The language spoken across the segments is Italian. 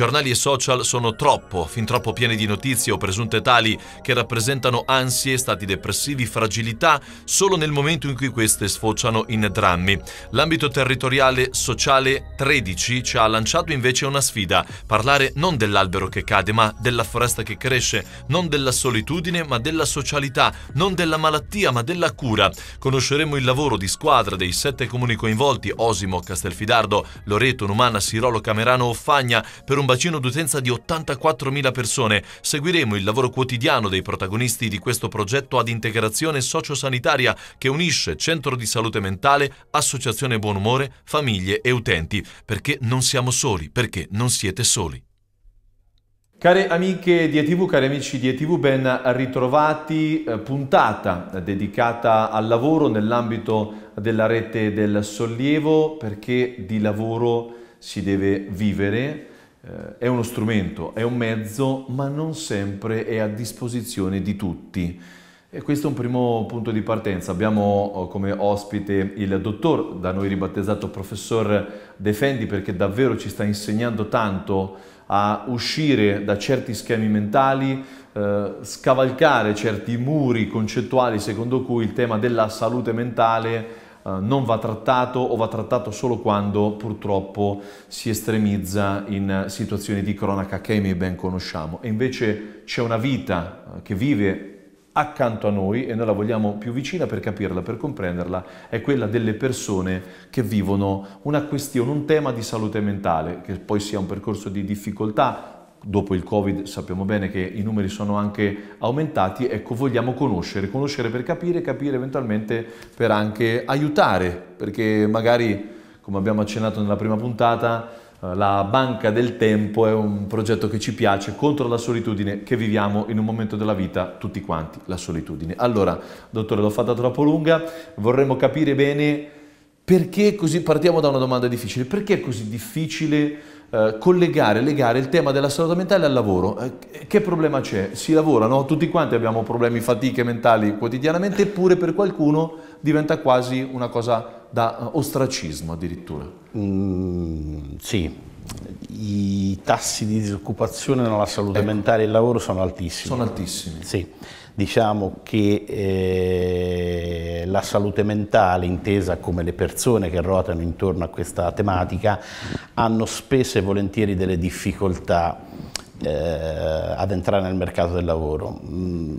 Giornali e social sono troppo, fin troppo pieni di notizie o presunte tali che rappresentano ansie, stati depressivi, fragilità, solo nel momento in cui queste sfociano in drammi. L'ambito territoriale sociale 13 ci ha lanciato invece una sfida, parlare non dell'albero che cade, ma della foresta che cresce, non della solitudine, ma della socialità, non della malattia, ma della cura. Conosceremo il lavoro di squadra dei sette comuni coinvolti, Osimo, Castelfidardo, Loreto, Numana, Sirolo, Camerano, Offagna, per un bacino d'utenza di 84.000 persone. Seguiremo il lavoro quotidiano dei protagonisti di questo progetto ad integrazione sociosanitaria che unisce centro di salute mentale, associazione buon umore, famiglie e utenti. Perché non siamo soli, perché non siete soli. Care amiche di ETV, cari amici di ETV, ben ritrovati, eh, puntata dedicata al lavoro nell'ambito della rete del sollievo perché di lavoro si deve vivere, eh, è uno strumento, è un mezzo, ma non sempre è a disposizione di tutti. E questo è un primo punto di partenza. Abbiamo oh, come ospite il dottor, da noi ribattezzato professor Defendi, perché davvero ci sta insegnando tanto a uscire da certi schemi mentali, eh, scavalcare certi muri concettuali secondo cui il tema della salute mentale eh, non va trattato o va trattato solo quando purtroppo si estremizza in situazioni di cronaca che noi ben conosciamo. E invece c'è una vita eh, che vive accanto a noi e noi la vogliamo più vicina per capirla, per comprenderla, è quella delle persone che vivono una questione, un tema di salute mentale, che poi sia un percorso di difficoltà, dopo il Covid sappiamo bene che i numeri sono anche aumentati, ecco vogliamo conoscere, conoscere per capire, capire eventualmente per anche aiutare, perché magari come abbiamo accennato nella prima puntata eh, la banca del tempo è un progetto che ci piace contro la solitudine che viviamo in un momento della vita tutti quanti, la solitudine. Allora, dottore, l'ho fatta troppo lunga, vorremmo capire bene perché così, partiamo da una domanda difficile, perché è così difficile eh, collegare, legare il tema della salute mentale al lavoro? Eh, che problema c'è? Si lavora, no? Tutti quanti abbiamo problemi, fatiche mentali quotidianamente, eppure per qualcuno diventa quasi una cosa da eh, ostracismo addirittura. Mm, sì, i tassi di disoccupazione nella salute ecco. mentale e il lavoro sono altissimi. Sono altissimi. Sì. Diciamo che eh, la salute mentale, intesa come le persone che ruotano intorno a questa tematica, hanno spesso e volentieri delle difficoltà eh, ad entrare nel mercato del lavoro. Mm,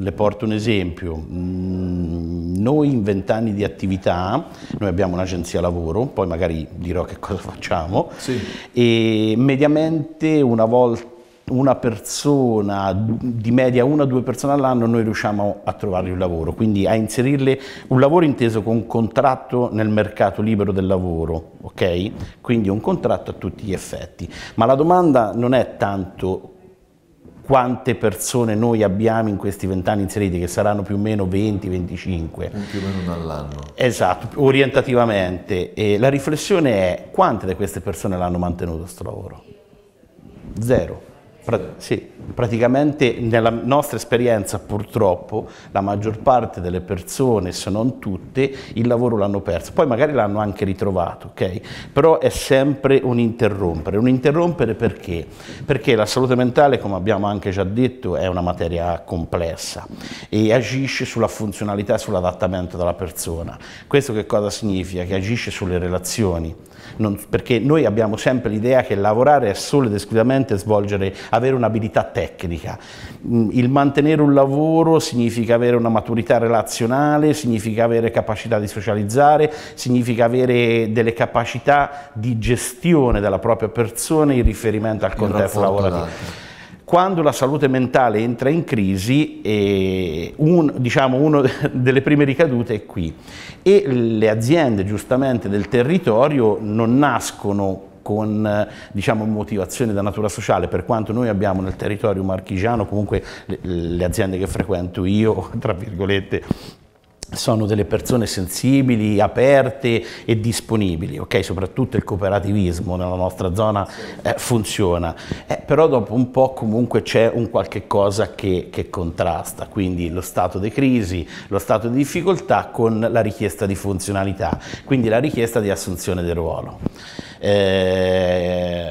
le porto un esempio, mm, noi in vent'anni di attività, noi abbiamo un'agenzia lavoro, poi magari dirò che cosa facciamo, sì. e mediamente una volta una persona, di media una o due persone all'anno, noi riusciamo a trovargli un lavoro, quindi a inserirle un lavoro inteso con contratto nel mercato libero del lavoro, ok? Quindi un contratto a tutti gli effetti. Ma la domanda non è tanto quante persone noi abbiamo in questi vent'anni inseriti, che saranno più o meno 20-25. Più o meno all'anno. Esatto, orientativamente. E la riflessione è quante di queste persone l'hanno mantenuto questo lavoro? Zero. Pra sì, praticamente nella nostra esperienza purtroppo la maggior parte delle persone, se non tutte, il lavoro l'hanno perso, poi magari l'hanno anche ritrovato, ok? Però è sempre un interrompere, un interrompere perché? Perché la salute mentale, come abbiamo anche già detto, è una materia complessa e agisce sulla funzionalità e sull'adattamento della persona. Questo che cosa significa? Che agisce sulle relazioni, non, perché noi abbiamo sempre l'idea che lavorare è solo ed esclusivamente svolgere avere un'abilità tecnica. Mm, il mantenere un lavoro significa avere una maturità relazionale, significa avere capacità di socializzare, significa avere delle capacità di gestione della propria persona in riferimento al contesto lavorativo quando la salute mentale entra in crisi, eh, un, diciamo, una delle prime ricadute è qui. E le aziende, giustamente, del territorio non nascono con eh, diciamo, motivazioni da natura sociale, per quanto noi abbiamo nel territorio marchigiano comunque le, le aziende che frequento io, tra virgolette, sono delle persone sensibili, aperte e disponibili, okay? soprattutto il cooperativismo nella nostra zona eh, funziona, eh, però dopo un po' comunque c'è un qualche cosa che, che, contrasta, quindi lo stato di crisi, lo stato di difficoltà con la richiesta di funzionalità, quindi la richiesta di assunzione del ruolo. Eh,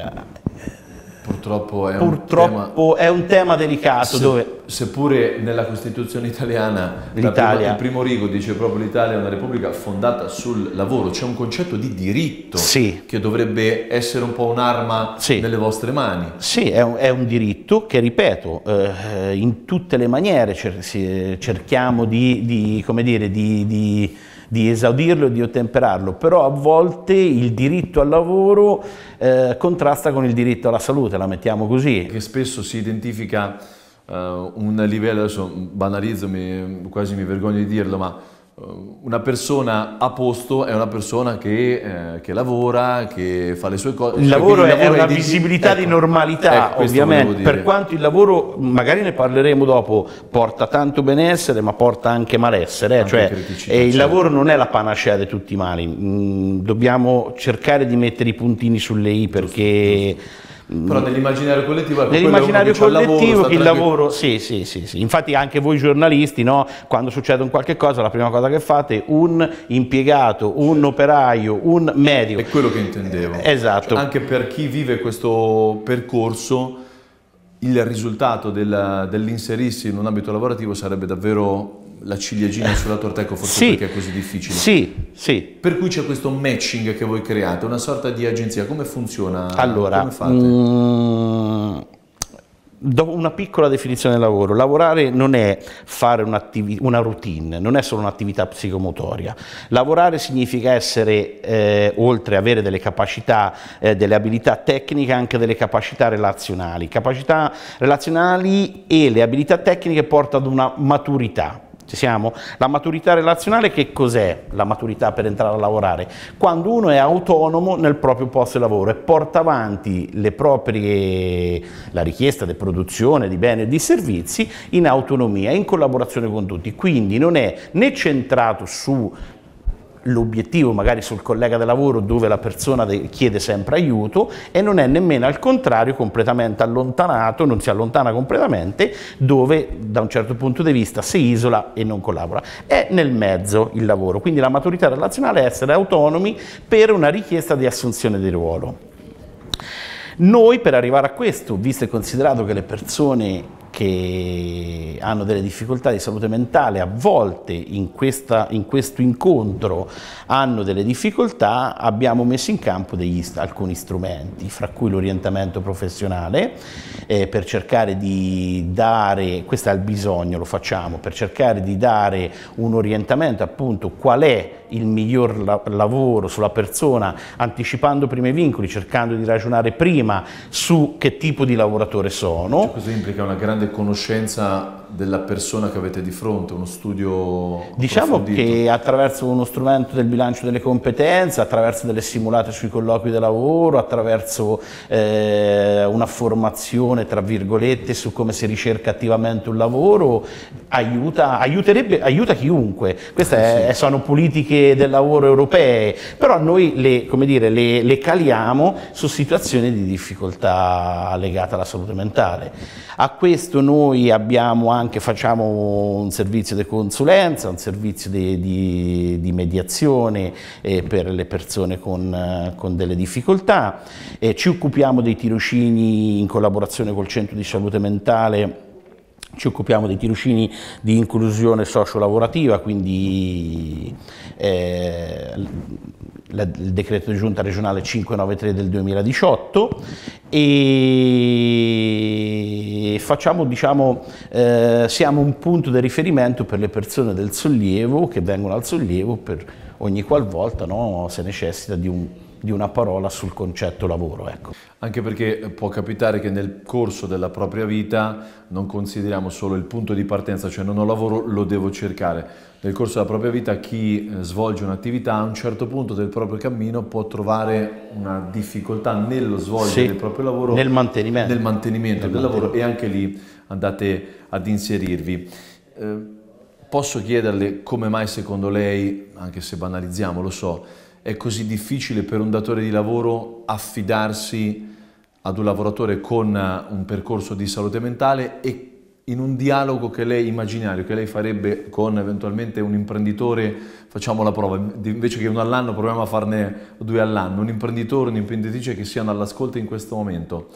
purtroppo, è, Purtroppo un tema, è, un tema, delicato. Se, dove, seppure nella Costituzione italiana prima, il primo rigo dice proprio l'Italia è una repubblica fondata sul lavoro, c'è un concetto di diritto sì. che dovrebbe essere un po' un'arma sì. nelle vostre mani. Sì, è un, è un diritto che, ripeto, eh, in tutte le maniere cer eh, cerchiamo di, di, come dire, di, di di esaudirlo e di ottemperarlo, però a volte il diritto al lavoro eh, contrasta con il diritto alla salute, la mettiamo così. Che spesso si identifica uh, un livello, adesso banalizzo, mi, quasi mi vergogno di dirlo, ma eh, una persona a posto è una persona che, eh, che lavora, che fa le sue cose. Il cioè lavoro, cioè, il lavoro è, è una di... visibilità ecco, di normalità, ecco, ovviamente. Per quanto il lavoro, magari ne parleremo dopo, porta tanto benessere, ma porta anche malessere. Eh. Anche cioè, criticità, il certo. lavoro non è la panacea di tutti i mali. Mm, dobbiamo cercare di mettere i puntini sulle i perché. Giusto, giusto però nell'immaginario collettivo, ecco, è nell'immaginario collettivo il lavoro, il lavoro sì, sì, sì, sì, Infatti anche voi giornalisti, no, quando succede un qualche cosa, la prima cosa che fate, è un impiegato, un operaio, un medico. È quello che intendevo. Eh, esatto. Cioè, anche per chi vive questo percorso, il risultato dell'inserirsi in un ambito lavorativo sarebbe davvero la ciliegina sulla torta, ecco forse sì, perché è così difficile. Sì, sì. Per cui c'è questo matching che voi create, una sorta di agenzia, come funziona? Allora, come fate? Mm, dopo una piccola definizione del lavoro, lavorare non è fare una routine, non è solo un'attività psicomotoria. Lavorare significa essere, eh, oltre ad avere delle capacità, eh, delle abilità tecniche, anche delle capacità relazionali. Capacità relazionali e le abilità tecniche portano ad una maturità ci siamo? La maturità relazionale che cos'è la maturità per entrare a lavorare? Quando uno è autonomo nel proprio posto di lavoro e porta avanti le proprie, la richiesta di produzione di beni e di servizi in autonomia, in collaborazione con tutti. Quindi non è né centrato su l'obiettivo magari sul collega di lavoro dove la persona chiede sempre aiuto e non è nemmeno al contrario completamente allontanato, non si allontana completamente dove da un certo punto di vista si isola e non collabora. È nel mezzo il lavoro, quindi la maturità relazionale è essere autonomi per una richiesta di assunzione di ruolo. Noi per arrivare a questo, visto e considerato che le persone che hanno delle difficoltà di salute mentale, a volte in, questa, in questo incontro hanno delle difficoltà, abbiamo messo in campo degli, alcuni strumenti, fra cui l'orientamento professionale, eh, per cercare di dare, questo è il bisogno, lo facciamo, per cercare di dare un orientamento appunto qual è il miglior la lavoro sulla persona, anticipando prima i vincoli, cercando di ragionare prima su che tipo di lavoratore sono. Cioè, questo implica una grande conoscenza della persona che avete di fronte, uno studio Diciamo che attraverso uno strumento del bilancio delle competenze, attraverso delle simulate sui colloqui di lavoro, attraverso eh, una formazione, tra virgolette, su come si ricerca attivamente un lavoro, aiuta, aiuta chiunque. Queste eh, sì. sono politiche del lavoro europee, però noi le, dire, le, le caliamo su situazioni di difficoltà legate alla salute mentale. A questo noi abbiamo anche anche facciamo un servizio di consulenza, un servizio di, di, di mediazione eh, per le persone con, eh, con delle difficoltà, eh, ci occupiamo dei tirocini in collaborazione col centro di salute mentale ci occupiamo dei tirocini di inclusione socio-lavorativa, quindi eh, il decreto di giunta regionale 593 del 2018 e facciamo, diciamo, eh, siamo un punto di riferimento per le persone del sollievo che vengono al sollievo per ogni qualvolta no, se necessita di un di una parola sul concetto lavoro. Ecco. Anche perché può capitare che nel corso della propria vita non consideriamo solo il punto di partenza, cioè non ho lavoro, lo devo cercare. Nel corso della propria vita chi eh, svolge un'attività a un certo punto del proprio cammino può trovare una difficoltà nello svolgere sì, il proprio lavoro, nel mantenimento, nel mantenimento nel del mantenimento. lavoro e anche lì andate ad inserirvi. Eh, posso chiederle come mai secondo lei, anche se banalizziamo, lo so, è così difficile per un datore di lavoro affidarsi ad un lavoratore con eh, un percorso di salute mentale e in un dialogo che lei immaginario, che lei farebbe con eventualmente un imprenditore, facciamo la prova, invece che uno all'anno proviamo a farne due all'anno, un imprenditore, un'imprenditrice che siano all'ascolto in questo momento,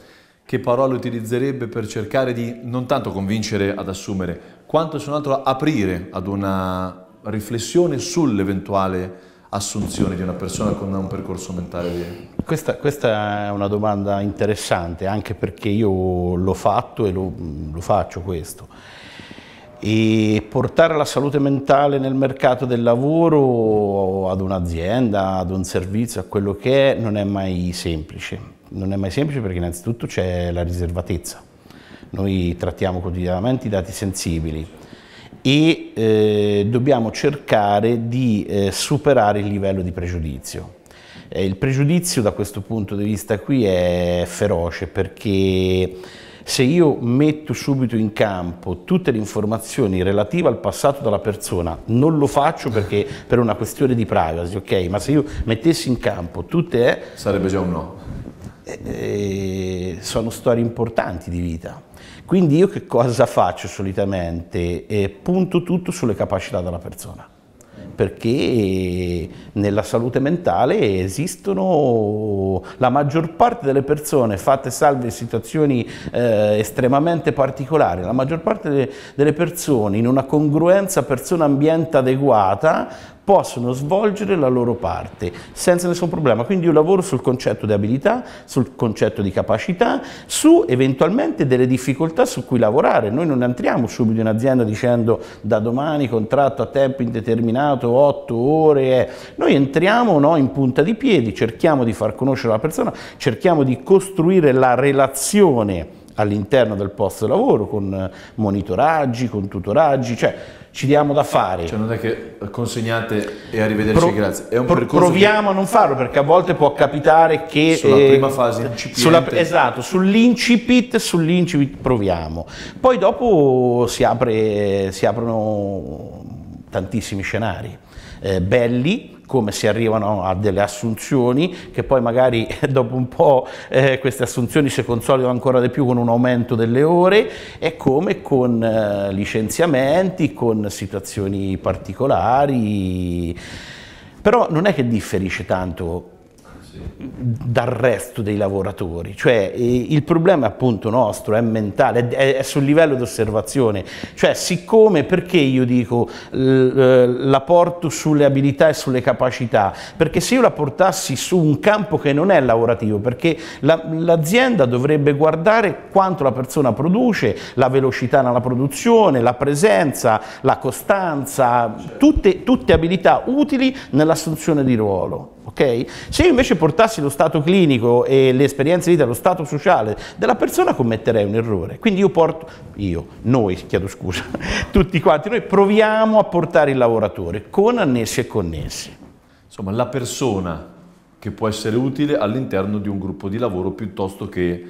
che parole utilizzerebbe per cercare di non tanto convincere ad assumere, quanto se non altro aprire ad una riflessione sull'eventuale assunzione di una persona con un percorso mentale? Questa, questa è una domanda interessante, anche perché io l'ho fatto e lo, lo faccio questo. E portare la salute mentale nel mercato del lavoro, ad un'azienda, ad un servizio, a quello che è, non è mai semplice. Non è mai semplice perché innanzitutto c'è la riservatezza. Noi trattiamo quotidianamente i dati sensibili e eh, dobbiamo cercare di eh, superare il livello di pregiudizio. Eh, il pregiudizio da questo punto di vista qui è feroce perché se io metto subito in campo tutte le informazioni relative al passato della persona, non lo faccio perché per una questione di privacy, ok? Ma se io mettessi in campo tutte... Eh, Sarebbe già un no. Eh, eh, sono storie importanti di vita quindi io che cosa faccio solitamente? Eh, punto tutto sulle capacità della persona perché nella salute mentale esistono la maggior parte delle persone fatte salve situazioni eh, estremamente particolari, la maggior parte de, delle persone in una congruenza persona-ambiente adeguata possono svolgere la loro parte senza nessun problema. Quindi io lavoro sul concetto di abilità, sul concetto di capacità, su eventualmente delle difficoltà su cui lavorare. Noi non entriamo subito in azienda dicendo da domani contratto a tempo indeterminato, 8 ore. Eh. Noi entriamo no, in punta di piedi, cerchiamo di far conoscere la persona, cerchiamo di costruire la relazione all'interno del posto di lavoro con eh, monitoraggi, con tutoraggi, cioè ci diamo da fare. Cioè non è che consegnate e arrivederci, Pro, grazie. È un pro, proviamo che... a non farlo perché a volte può capitare che... Sulla eh, prima fase incipiente. Sulla, esatto, sull'incipit, sull'incipit proviamo. Poi dopo si, apre, si aprono tantissimi scenari eh, belli come si arrivano a delle assunzioni che poi magari eh, dopo un po' eh, queste assunzioni si consolidano ancora di più con un aumento delle ore e come con eh, licenziamenti, con situazioni particolari. Però non è che differisce tanto dal resto dei lavoratori, cioè il problema è appunto nostro è mentale, è, è sul livello di osservazione, cioè siccome perché io dico la porto sulle abilità e sulle capacità, perché se io la portassi su un campo che non è lavorativo, perché l'azienda dovrebbe guardare quanto la persona produce, la velocità nella produzione, la presenza, la costanza, tutte, tutte abilità utili nell'assunzione di ruolo. Okay? Se io invece portassi lo stato clinico e le esperienze di vita, lo stato sociale della persona, commetterei un errore. Quindi io porto, io, noi, chiedo scusa, tutti quanti, noi proviamo a portare il lavoratore con annessi e connessi. Insomma, la persona che può essere utile all'interno di un gruppo di lavoro piuttosto che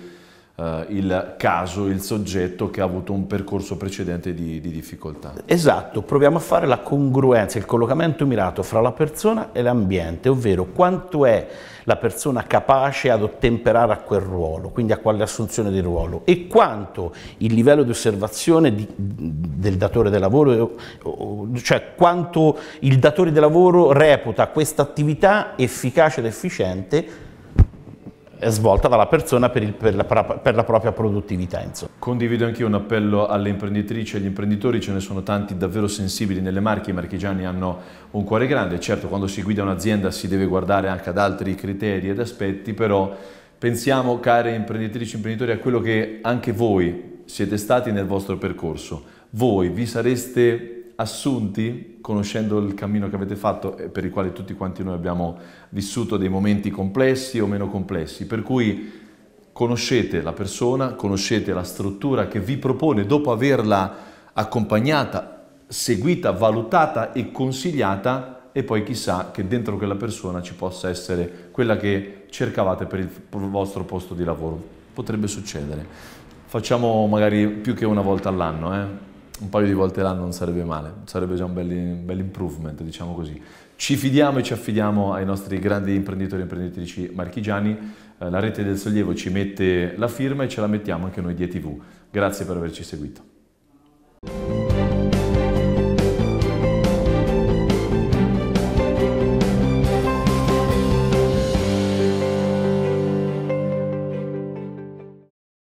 eh, il caso, il soggetto che ha avuto un percorso precedente di, di difficoltà. Esatto, proviamo a fare la congruenza, il collocamento mirato fra la persona e l'ambiente, ovvero quanto è la persona capace ad ottemperare a quel ruolo, quindi a quale assunzione di ruolo e quanto il livello di osservazione di, del datore del lavoro, cioè quanto il datore di lavoro reputa questa attività efficace ed efficiente svolta dalla persona per, il, per, la, per la, propria produttività. Insomma. Condivido anche io un appello alle imprenditrici e agli imprenditori, ce ne sono tanti davvero sensibili nelle marche, i marchigiani hanno un cuore grande, certo quando si guida un'azienda si deve guardare anche ad altri criteri ed aspetti, però pensiamo care imprenditrici e imprenditori a quello che anche voi siete stati nel vostro percorso, voi vi sareste assunti, conoscendo il cammino che avete fatto e per il quale tutti quanti noi abbiamo vissuto dei momenti complessi o meno complessi, per cui conoscete la persona, conoscete la struttura che vi propone dopo averla accompagnata, seguita, valutata e consigliata e poi chissà che dentro quella persona ci possa essere quella che cercavate per il vostro posto di lavoro. Potrebbe succedere. Facciamo magari più che una volta all'anno. Eh? un paio di volte l'anno non sarebbe male, sarebbe già un bel, un bel improvement, diciamo così. Ci fidiamo e ci affidiamo ai nostri grandi imprenditori e imprenditrici marchigiani, eh, la rete del sollievo ci mette la firma e ce la mettiamo anche noi di ETV. Grazie per averci seguito.